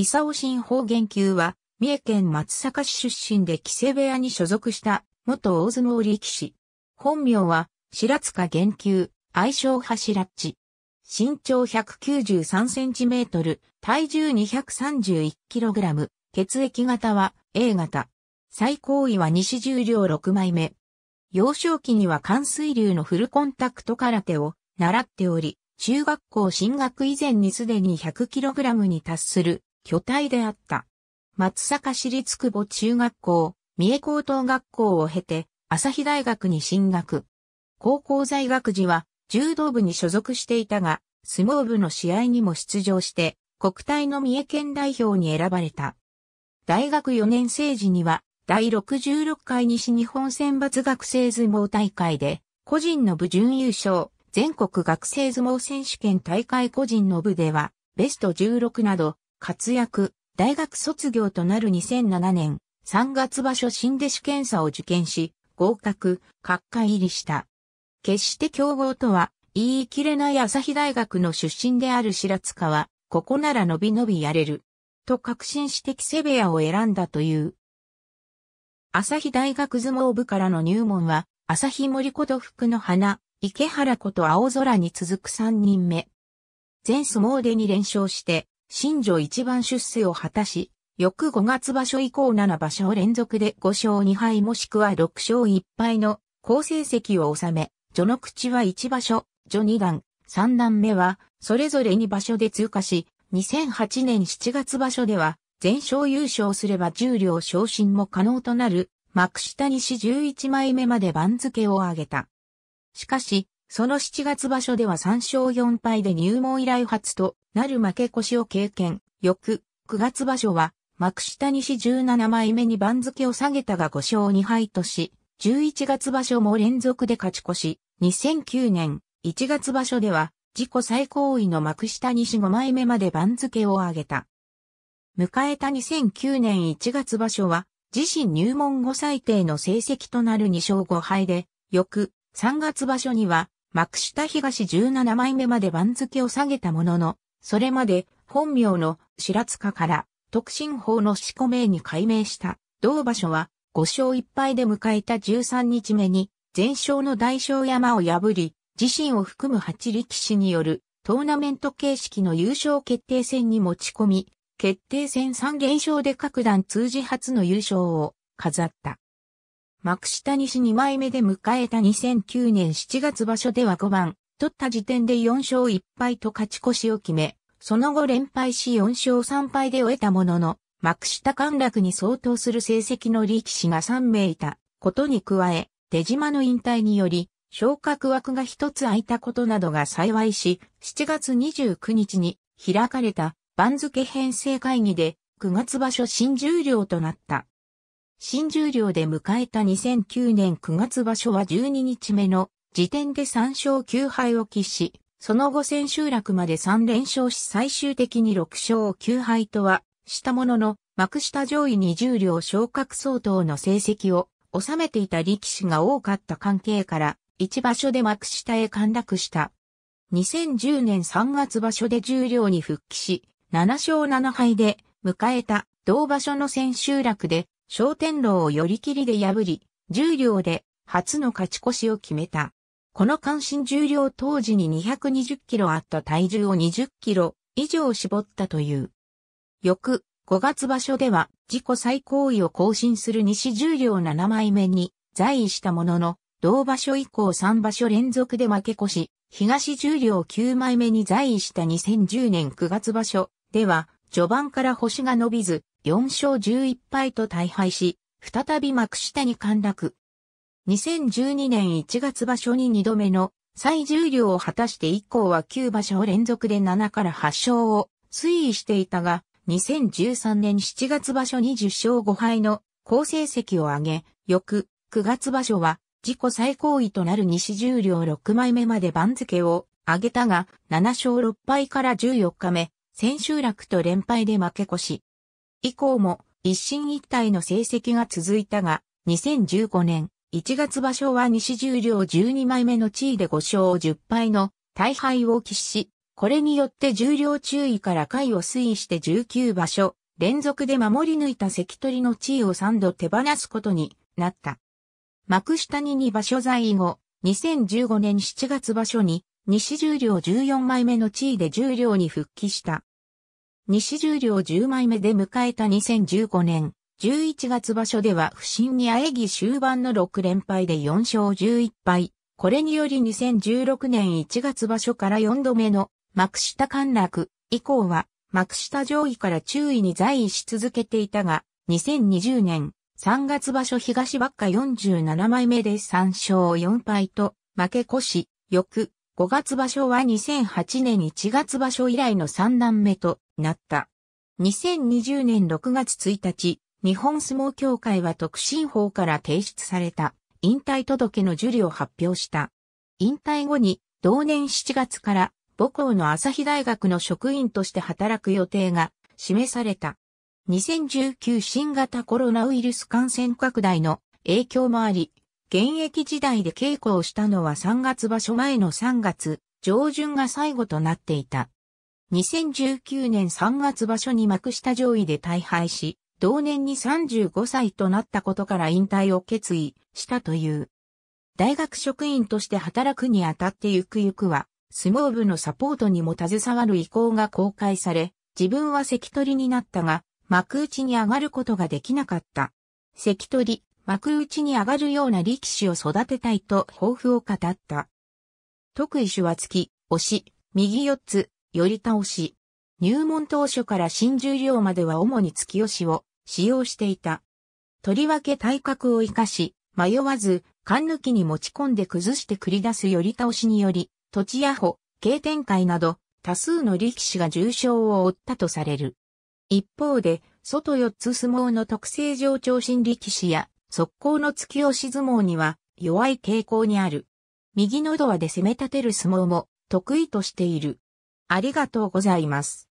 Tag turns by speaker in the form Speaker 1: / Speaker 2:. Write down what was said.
Speaker 1: 伊佐新法研究は、三重県松阪市出身で木瀬部屋に所属した元大相撲力士。本名は、白塚玄球、愛称柱っち。身長193センチメートル、体重231キログラム、血液型は A 型。最高位は西重量6枚目。幼少期には関水流のフルコンタクト空手を習っており、中学校進学以前にすでに 100kg に達する巨体であった。松阪市立久保中学校、三重高等学校を経て、朝日大学に進学。高校在学時は、柔道部に所属していたが、相撲部の試合にも出場して、国体の三重県代表に選ばれた。大学4年生時には、第66回西日本選抜学生相撲大会で、個人の部準優勝、全国学生相撲選手権大会個人の部では、ベスト16など、活躍、大学卒業となる2007年、3月場所新弟子検査を受験し、合格、各界入りした。決して強豪とは言い切れない朝日大学の出身である白塚は、ここなら伸び伸びやれる。と確信してキセベアを選んだという。朝日大学相撲部からの入門は、朝日森こと福の花、池原こと青空に続く3人目。全相撲で2連勝して、新女一番出世を果たし、翌5月場所以降7場所連続で5勝2敗もしくは6勝1敗の好成績を収め、序の口は1場所、序2段、3段目は、それぞれ2場所で通過し、2008年7月場所では、全勝優勝すれば重量昇進も可能となる、幕下西11枚目まで番付を上げた。しかし、その7月場所では3勝4敗で入門以来初となる負け越しを経験。翌、9月場所は、幕下西17枚目に番付を下げたが5勝2敗とし、11月場所も連続で勝ち越し、2009年1月場所では、自己最高位の幕下西5枚目まで番付を上げた。迎えた2009年1月場所は、自身入門後最低の成績となる2勝5敗で、翌3月場所には、幕下東17枚目まで番付を下げたものの、それまで本名の白塚から特進法の四個名に改名した同場所は5勝1敗で迎えた13日目に全勝の大勝山を破り、自身を含む8力士によるトーナメント形式の優勝決定戦に持ち込み、決定戦3連勝で各段通じ初の優勝を飾った。幕下西2枚目で迎えた2009年7月場所では5番、取った時点で4勝1敗と勝ち越しを決め、その後連敗し4勝3敗で終えたものの、幕下陥落に相当する成績の力士が3名いたことに加え、手島の引退により、昇格枠が一つ空いたことなどが幸いし、7月29日に開かれた番付編成会議で9月場所新十両となった。新十両で迎えた2009年9月場所は12日目の時点で3勝9敗を喫し、その後千秋楽まで3連勝し最終的に6勝9敗とは、したものの、幕下上位20両昇格相当の成績を収めていた力士が多かった関係から、一場所で幕下へ陥落した。2010年3月場所で十両に復帰し、7勝7敗で迎えた同場所の千秋楽で商店楼を寄り切りで破り、重量両で初の勝ち越しを決めた。この関心重量当時に220キロあった体重を20キロ以上絞ったという。翌5月場所では自己最高位を更新する西重量7枚目に在位したものの、同場所以降3場所連続で負け越し、東重量9枚目に在位した2010年9月場所では、序盤から星が伸びず、4勝11敗と大敗し、再び幕下に陥落。2012年1月場所に2度目の最重量を果たして以降は9場所連続で7から8勝を推移していたが、2013年7月場所1 0勝5敗の好成績を上げ、翌9月場所は自己最高位となる西重量6枚目まで番付を上げたが、7勝6敗から14日目、千秋楽と連敗で負け越し、以降も一進一退の成績が続いたが、2015年1月場所は西十両12枚目の地位で5勝10敗の大敗を喫し、これによって重量注意から回を推移して19場所、連続で守り抜いた関取の地位を3度手放すことになった。幕下に2場所在後、2015年7月場所に西十両14枚目の地位で十両に復帰した。西十両10枚目で迎えた2015年、11月場所では不審にあえぎ終盤の6連敗で4勝11敗。これにより2016年1月場所から4度目の幕下陥落以降は幕下上位から注意に在位し続けていたが、2020年3月場所東ばっか47枚目で3勝4敗と負け越し、翌5月場所は2008年1月場所以来の3段目となった。2020年6月1日、日本相撲協会は特進法から提出された引退届の受理を発表した。引退後に同年7月から母校の朝日大学の職員として働く予定が示された。2019新型コロナウイルス感染拡大の影響もあり、現役時代で稽古をしたのは3月場所前の3月上旬が最後となっていた。2019年3月場所に幕下上位で大敗し、同年に35歳となったことから引退を決意したという。大学職員として働くにあたってゆくゆくは、相撲部のサポートにも携わる意向が公開され、自分は関取になったが、幕内に上がることができなかった。関取、幕内に上がるような力士を育てたいと抱負を語った。得意手は突き、押し、右四つ、より倒し。入門当初から新十両までは主に突き押しを使用していた。とりわけ体格を活かし、迷わず、勘抜きに持ち込んで崩して繰り出すより倒しにより、土地や歩、経天会など、多数の力士が重傷を負ったとされる。一方で、外四つ相撲の特性上長身力士や、速攻の突き押し相撲には、弱い傾向にある。右のドアで攻め立てる相撲も、得意としている。ありがとうございます。